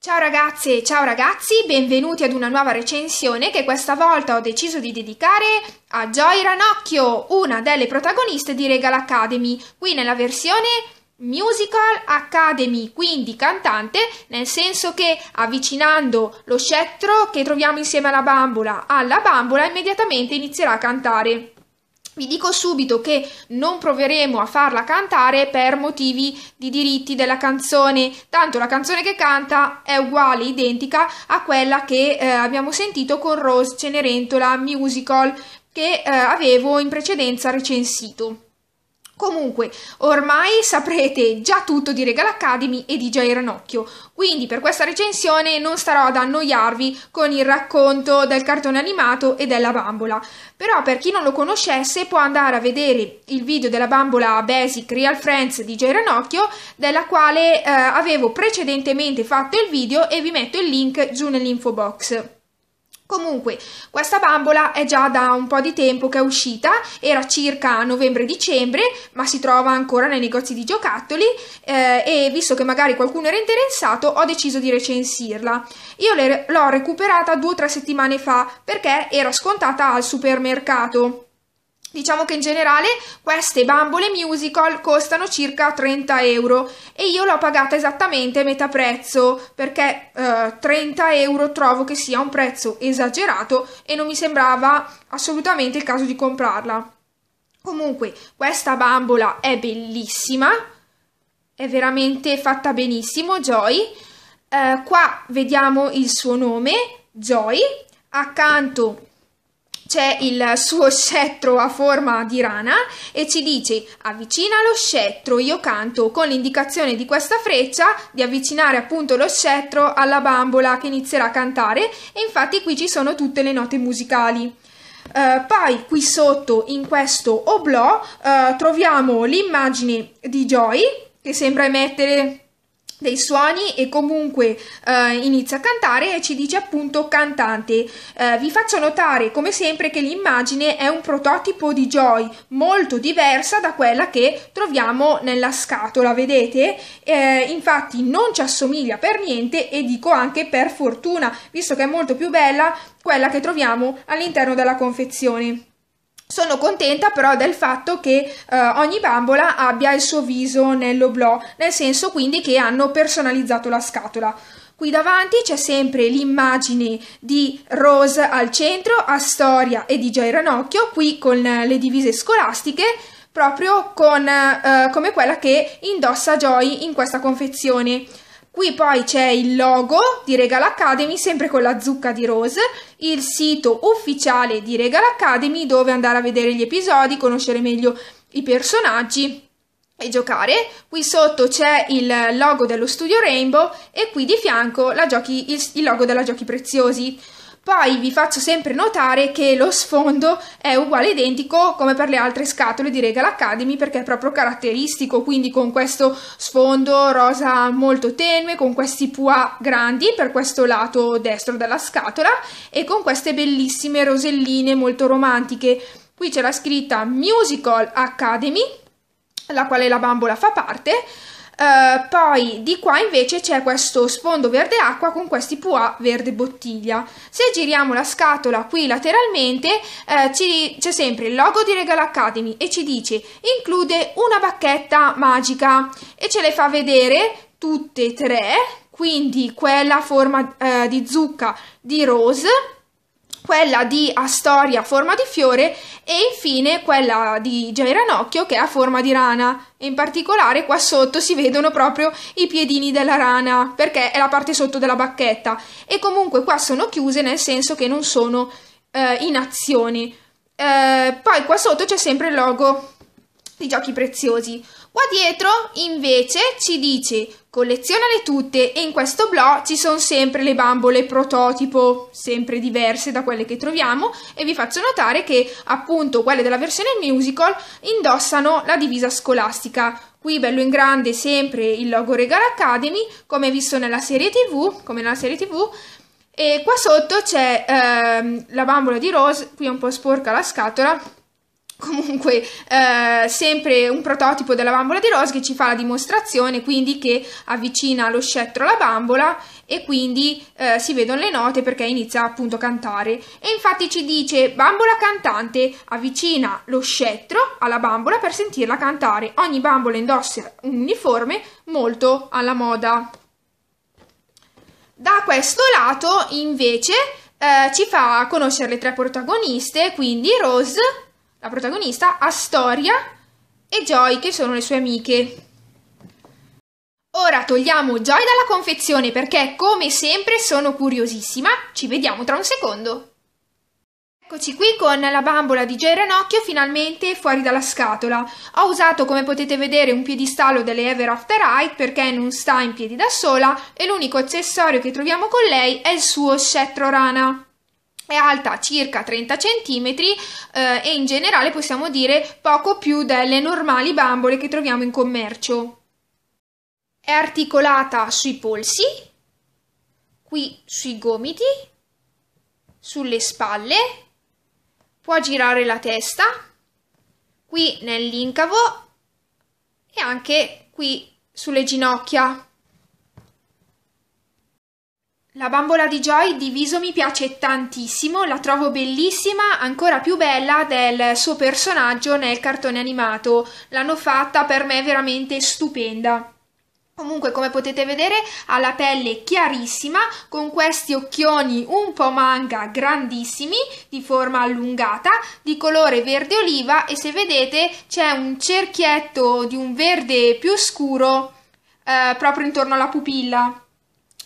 Ciao ragazze e ciao ragazzi, benvenuti ad una nuova recensione che questa volta ho deciso di dedicare a Joy Ranocchio, una delle protagoniste di Regal Academy, qui nella versione Musical Academy, quindi cantante, nel senso che avvicinando lo scettro che troviamo insieme alla bambola alla bambola immediatamente inizierà a cantare. Vi dico subito che non proveremo a farla cantare per motivi di diritti della canzone, tanto la canzone che canta è uguale, identica a quella che eh, abbiamo sentito con Rose Cenerentola Musical che eh, avevo in precedenza recensito. Comunque, ormai saprete già tutto di Regal Academy e di Jay Ranocchio, quindi per questa recensione non starò ad annoiarvi con il racconto del cartone animato e della bambola. Però per chi non lo conoscesse può andare a vedere il video della bambola Basic Real Friends di Jay Ranocchio, della quale eh, avevo precedentemente fatto il video e vi metto il link giù nell'info box. Comunque, questa bambola è già da un po' di tempo che è uscita, era circa novembre-dicembre, ma si trova ancora nei negozi di giocattoli eh, e visto che magari qualcuno era interessato ho deciso di recensirla. Io l'ho recuperata due o tre settimane fa perché era scontata al supermercato. Diciamo che in generale queste bambole musical costano circa 30 euro e io l'ho pagata esattamente a metà prezzo perché eh, 30 euro trovo che sia un prezzo esagerato e non mi sembrava assolutamente il caso di comprarla. Comunque questa bambola è bellissima, è veramente fatta benissimo, Joy. Eh, qua vediamo il suo nome, Joy. Accanto c'è il suo scettro a forma di rana e ci dice avvicina lo scettro, io canto con l'indicazione di questa freccia di avvicinare appunto lo scettro alla bambola che inizierà a cantare e infatti qui ci sono tutte le note musicali. Uh, poi qui sotto in questo oblò uh, troviamo l'immagine di Joy che sembra emettere dei suoni e comunque eh, inizia a cantare e ci dice appunto cantante eh, vi faccio notare come sempre che l'immagine è un prototipo di Joy molto diversa da quella che troviamo nella scatola vedete eh, infatti non ci assomiglia per niente e dico anche per fortuna visto che è molto più bella quella che troviamo all'interno della confezione sono contenta però del fatto che eh, ogni bambola abbia il suo viso nell'oblò, nel senso quindi che hanno personalizzato la scatola. Qui davanti c'è sempre l'immagine di Rose al centro, Astoria e DJ Ranocchio, qui con le divise scolastiche, proprio con, eh, come quella che indossa Joy in questa confezione. Qui poi c'è il logo di Regal Academy, sempre con la zucca di Rose, il sito ufficiale di Regal Academy dove andare a vedere gli episodi, conoscere meglio i personaggi e giocare. Qui sotto c'è il logo dello studio Rainbow e qui di fianco il, il logo della Giochi Preziosi. Poi vi faccio sempre notare che lo sfondo è uguale identico come per le altre scatole di Regal Academy perché è proprio caratteristico, quindi con questo sfondo rosa molto tenue, con questi pois grandi per questo lato destro della scatola e con queste bellissime roselline molto romantiche. Qui c'è la scritta Musical Academy, la quale la bambola fa parte, eh, poi di qua invece c'è questo sfondo verde acqua con questi pois verde bottiglia. Se giriamo la scatola qui lateralmente uh, c'è sempre il logo di Regal Academy e ci dice include una bacchetta magica e ce le fa vedere tutte e tre, quindi quella a forma uh, di zucca di rose quella di Astoria a forma di fiore e infine quella di Geranocchio che è a forma di rana. E in particolare qua sotto si vedono proprio i piedini della rana perché è la parte sotto della bacchetta e comunque qua sono chiuse nel senso che non sono eh, in azione. Eh, poi qua sotto c'è sempre il logo di giochi preziosi. Qua dietro, invece, ci dice collezionale tutte e in questo blog ci sono sempre le bambole prototipo, sempre diverse da quelle che troviamo e vi faccio notare che appunto quelle della versione musical indossano la divisa scolastica. Qui bello in grande sempre il logo Regal Academy, come visto nella serie TV, come nella serie TV e qua sotto c'è ehm, la bambola di Rose, qui è un po' sporca la scatola, comunque eh, sempre un prototipo della bambola di Rose che ci fa la dimostrazione quindi che avvicina lo scettro alla bambola e quindi eh, si vedono le note perché inizia appunto a cantare e infatti ci dice bambola cantante avvicina lo scettro alla bambola per sentirla cantare ogni bambola indossa un uniforme molto alla moda da questo lato invece eh, ci fa conoscere le tre protagoniste quindi Rose la protagonista, Astoria e Joy, che sono le sue amiche. Ora togliamo Joy dalla confezione perché, come sempre, sono curiosissima. Ci vediamo tra un secondo. Eccoci qui con la bambola di Jay Ranocchio finalmente fuori dalla scatola. Ho usato come potete vedere un piedistallo delle Ever After Eye perché non sta in piedi da sola e l'unico accessorio che troviamo con lei è il suo scettro rana è alta circa 30 cm eh, e in generale possiamo dire poco più delle normali bambole che troviamo in commercio. È articolata sui polsi, qui sui gomiti, sulle spalle, può girare la testa, qui nell'incavo e anche qui sulle ginocchia. La bambola di Joy di Viso mi piace tantissimo, la trovo bellissima, ancora più bella del suo personaggio nel cartone animato. L'hanno fatta per me veramente stupenda. Comunque, come potete vedere, ha la pelle chiarissima, con questi occhioni un po' manga grandissimi, di forma allungata, di colore verde oliva e se vedete c'è un cerchietto di un verde più scuro eh, proprio intorno alla pupilla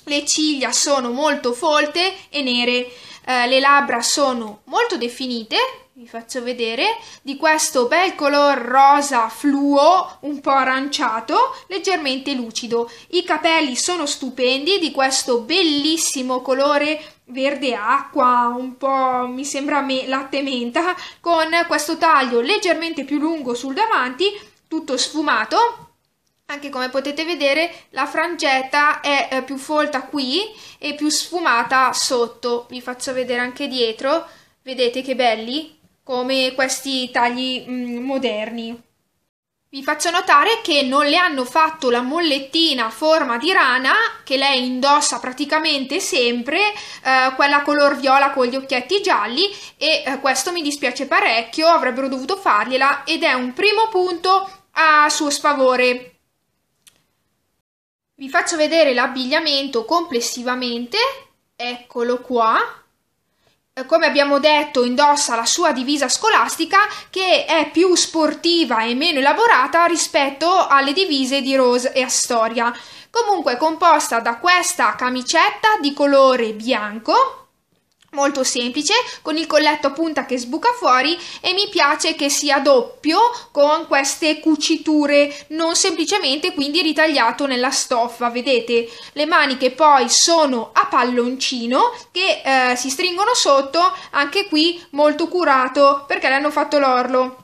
le ciglia sono molto folte e nere, eh, le labbra sono molto definite, vi faccio vedere, di questo bel color rosa fluo, un po' aranciato, leggermente lucido. I capelli sono stupendi, di questo bellissimo colore verde acqua, un po' mi sembra me, latte menta, con questo taglio leggermente più lungo sul davanti, tutto sfumato anche come potete vedere la frangetta è eh, più folta qui e più sfumata sotto. Vi faccio vedere anche dietro, vedete che belli come questi tagli mh, mm, moderni. Vi faccio notare che non le hanno fatto la mollettina a forma di rana, che lei indossa praticamente sempre, eh, quella color viola con gli occhietti gialli, e eh, questo mi dispiace parecchio, avrebbero dovuto fargliela ed è un primo punto a suo sfavore vi faccio vedere l'abbigliamento complessivamente, eccolo qua. Eh, come abbiamo detto indossa la sua divisa scolastica che è più sportiva e meno elaborata rispetto alle divise di Rose e Astoria. Comunque è composta da questa camicetta di colore bianco, molto semplice con il colletto a punta che sbuca fuori e mi piace che sia doppio con queste cuciture non semplicemente quindi ritagliato nella stoffa vedete le maniche poi sono a palloncino che eh, si stringono sotto anche qui molto curato perché le hanno fatto l'orlo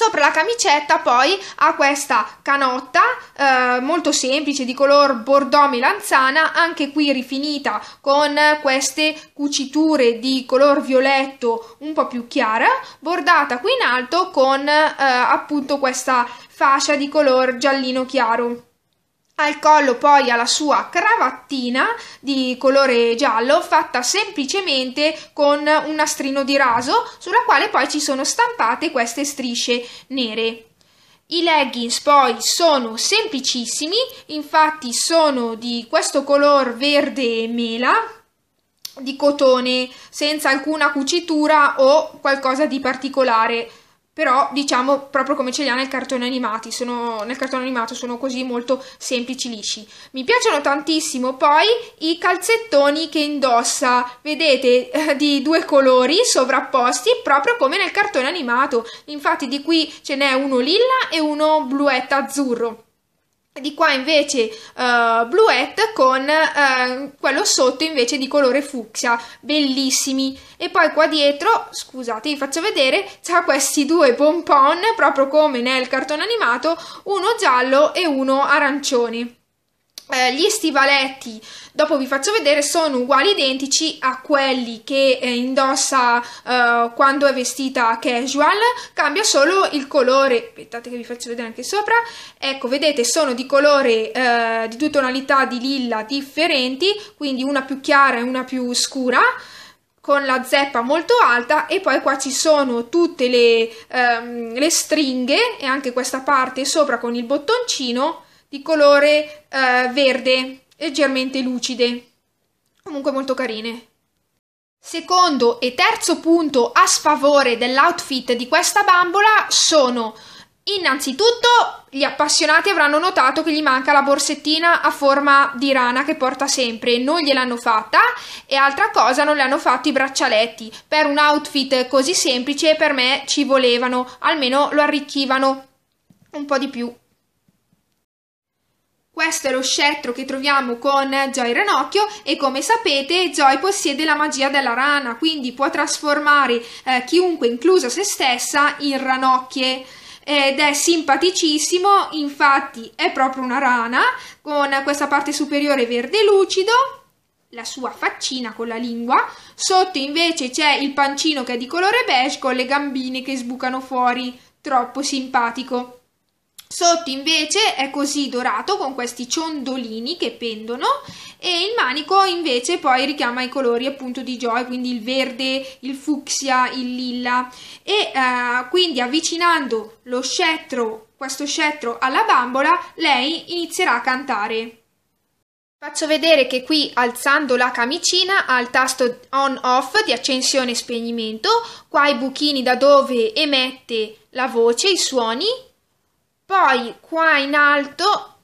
Sopra la camicetta poi ha questa canotta eh, molto semplice di color bordeaux melanzana, anche qui rifinita con queste cuciture di color violetto un po' più chiara, bordata qui in alto con eh, appunto questa fascia di color giallino chiaro. Al collo poi ha la sua cravattina di colore giallo fatta semplicemente con un nastrino di raso sulla quale poi ci sono stampate queste strisce nere. I leggings poi sono semplicissimi, infatti sono di questo color verde mela di cotone senza alcuna cucitura o qualcosa di particolare però diciamo proprio come ce li ha nel cartone, animato, sono, nel cartone animato, sono così molto semplici, lisci. Mi piacciono tantissimo poi i calzettoni che indossa, vedete, eh, di due colori sovrapposti, proprio come nel cartone animato, infatti di qui ce n'è uno lilla e uno bluetta azzurro di qua invece uh, bluette con uh, quello sotto invece di colore fucsia bellissimi e poi qua dietro scusate vi faccio vedere c'ha questi due pompon proprio come nel cartone animato uno giallo e uno arancione eh, gli stivaletti, dopo vi faccio vedere, sono uguali identici a quelli che eh, indossa eh, quando è vestita casual, cambia solo il colore, aspettate che vi faccio vedere anche sopra, ecco vedete sono di colore, eh, di due tonalità di lilla differenti, quindi una più chiara e una più scura, con la zeppa molto alta e poi qua ci sono tutte le, ehm, le stringhe e anche questa parte sopra con il bottoncino di colore eh, verde, leggermente lucide, comunque molto carine. Secondo e terzo punto a sfavore dell'outfit di questa bambola sono innanzitutto gli appassionati avranno notato che gli manca la borsettina a forma di rana che porta sempre, non gliel'hanno fatta e altra cosa non le hanno fatto i braccialetti. Per un outfit così semplice per me ci volevano, almeno lo arricchivano un po' di più questo è lo scettro che troviamo con Joy Ranocchio e come sapete Joy possiede la magia della rana, quindi può trasformare eh, chiunque, inclusa se stessa, in ranocchie ed è simpaticissimo, infatti è proprio una rana con questa parte superiore verde lucido, la sua faccina con la lingua, sotto invece c'è il pancino che è di colore beige con le gambine che sbucano fuori, troppo simpatico. Sotto invece è così dorato con questi ciondolini che pendono e il manico invece poi richiama i colori appunto di Joy, quindi il verde, il fucsia, il lilla e eh, quindi avvicinando lo scettro, questo scettro alla bambola, lei inizierà a cantare. Faccio vedere che qui alzando la camicina ha il tasto on off di accensione e spegnimento, qua i buchini da dove emette la voce, i suoni poi qua in alto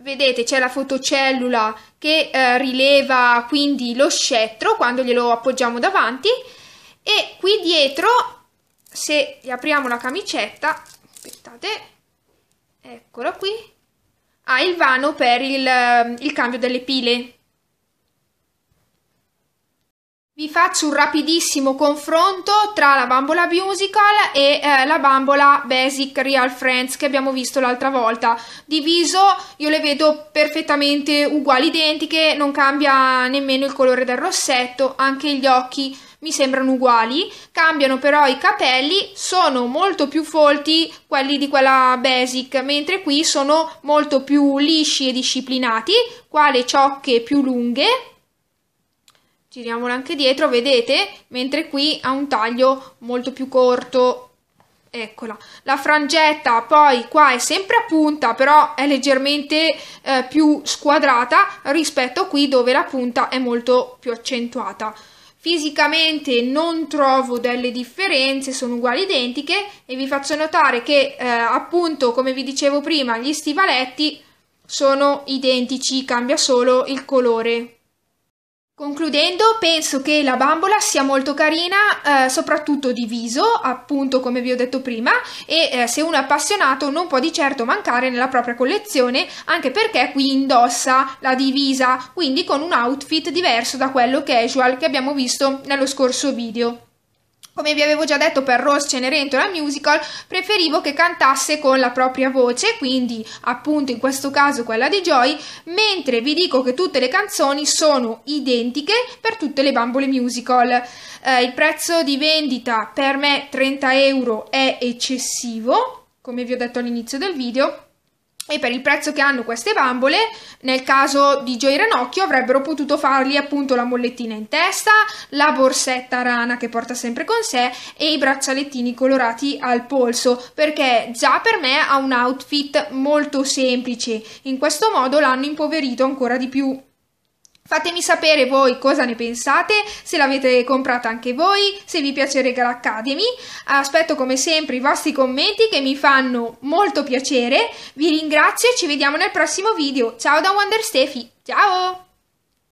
vedete c'è la fotocellula che eh, rileva quindi lo scettro quando glielo appoggiamo davanti e qui dietro se apriamo la camicetta aspettate eccola qui ha il vano per il, il cambio delle pile vi faccio un rapidissimo confronto tra la bambola musical e eh, la bambola basic real friends che abbiamo visto l'altra volta. Diviso io le vedo perfettamente uguali, identiche, non cambia nemmeno il colore del rossetto, anche gli occhi mi sembrano uguali, cambiano però i capelli, sono molto più folti quelli di quella basic, mentre qui sono molto più lisci e disciplinati, qua le ciocche più lunghe giriamola anche dietro, vedete? Mentre qui ha un taglio molto più corto, eccola. La frangetta poi qua è sempre a punta, però è leggermente eh, più squadrata rispetto a qui dove la punta è molto più accentuata. Fisicamente non trovo delle differenze, sono uguali identiche e vi faccio notare che eh, appunto come vi dicevo prima gli stivaletti sono identici, cambia solo il colore. Concludendo, penso che la bambola sia molto carina, eh, soprattutto di viso, appunto come vi ho detto prima, e eh, se uno è appassionato non può di certo mancare nella propria collezione, anche perché qui indossa la divisa, quindi con un outfit diverso da quello casual che abbiamo visto nello scorso video. Come vi avevo già detto per Rose Cenerentola Musical, preferivo che cantasse con la propria voce, quindi appunto in questo caso quella di Joy, mentre vi dico che tutte le canzoni sono identiche per tutte le bambole musical. Eh, il prezzo di vendita per me 30 euro è eccessivo, come vi ho detto all'inizio del video, e per il prezzo che hanno queste bambole, nel caso di Joy Ranocchio avrebbero potuto fargli appunto la mollettina in testa, la borsetta rana che porta sempre con sé e i braccialettini colorati al polso, perché già per me ha un outfit molto semplice. In questo modo l'hanno impoverito ancora di più. Fatemi sapere voi cosa ne pensate, se l'avete comprata anche voi, se vi piace Regal Academy. Aspetto come sempre i vostri commenti che mi fanno molto piacere. Vi ringrazio e ci vediamo nel prossimo video. Ciao da Wonder Stefi, ciao!